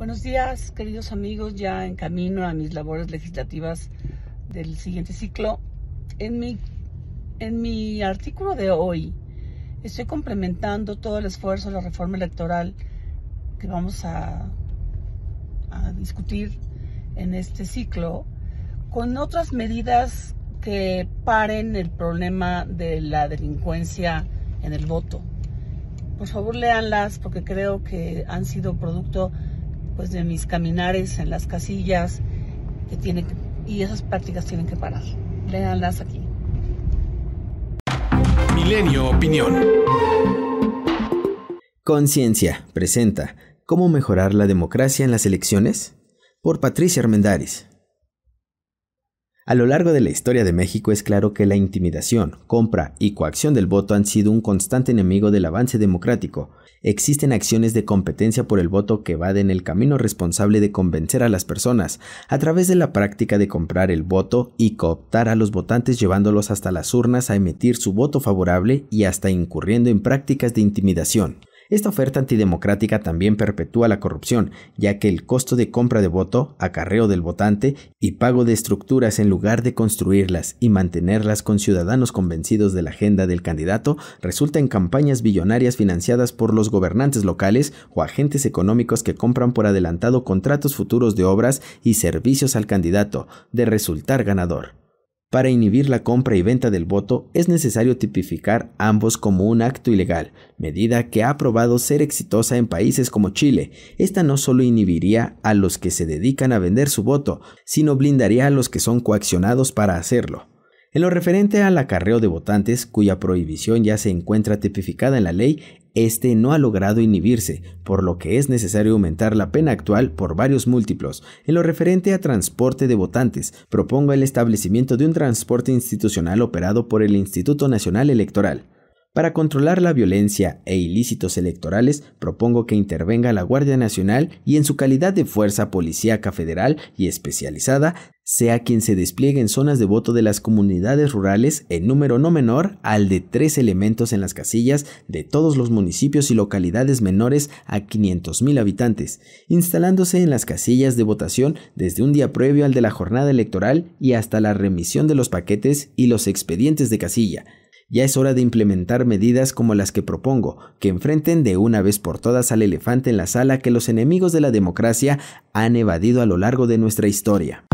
Buenos días, queridos amigos, ya en camino a mis labores legislativas del siguiente ciclo. En mi, en mi artículo de hoy estoy complementando todo el esfuerzo de la reforma electoral que vamos a, a discutir en este ciclo con otras medidas que paren el problema de la delincuencia en el voto. Por favor, leanlas porque creo que han sido producto pues, de mis caminares en las casillas que tiene y esas prácticas tienen que parar. Léanlas aquí. Milenio Opinión. Conciencia presenta ¿Cómo mejorar la democracia en las elecciones? por Patricia Armendáriz. A lo largo de la historia de México es claro que la intimidación, compra y coacción del voto han sido un constante enemigo del avance democrático. Existen acciones de competencia por el voto que en el camino responsable de convencer a las personas, a través de la práctica de comprar el voto y cooptar a los votantes llevándolos hasta las urnas a emitir su voto favorable y hasta incurriendo en prácticas de intimidación. Esta oferta antidemocrática también perpetúa la corrupción, ya que el costo de compra de voto, acarreo del votante y pago de estructuras en lugar de construirlas y mantenerlas con ciudadanos convencidos de la agenda del candidato resulta en campañas billonarias financiadas por los gobernantes locales o agentes económicos que compran por adelantado contratos futuros de obras y servicios al candidato, de resultar ganador. Para inhibir la compra y venta del voto es necesario tipificar ambos como un acto ilegal, medida que ha probado ser exitosa en países como Chile. Esta no solo inhibiría a los que se dedican a vender su voto, sino blindaría a los que son coaccionados para hacerlo. En lo referente al acarreo de votantes, cuya prohibición ya se encuentra tipificada en la ley, este no ha logrado inhibirse, por lo que es necesario aumentar la pena actual por varios múltiplos. En lo referente a transporte de votantes, propongo el establecimiento de un transporte institucional operado por el Instituto Nacional Electoral. Para controlar la violencia e ilícitos electorales, propongo que intervenga la Guardia Nacional y en su calidad de fuerza policíaca federal y especializada, sea quien se despliegue en zonas de voto de las comunidades rurales en número no menor al de tres elementos en las casillas de todos los municipios y localidades menores a 500.000 habitantes, instalándose en las casillas de votación desde un día previo al de la jornada electoral y hasta la remisión de los paquetes y los expedientes de casilla, ya es hora de implementar medidas como las que propongo, que enfrenten de una vez por todas al elefante en la sala que los enemigos de la democracia han evadido a lo largo de nuestra historia.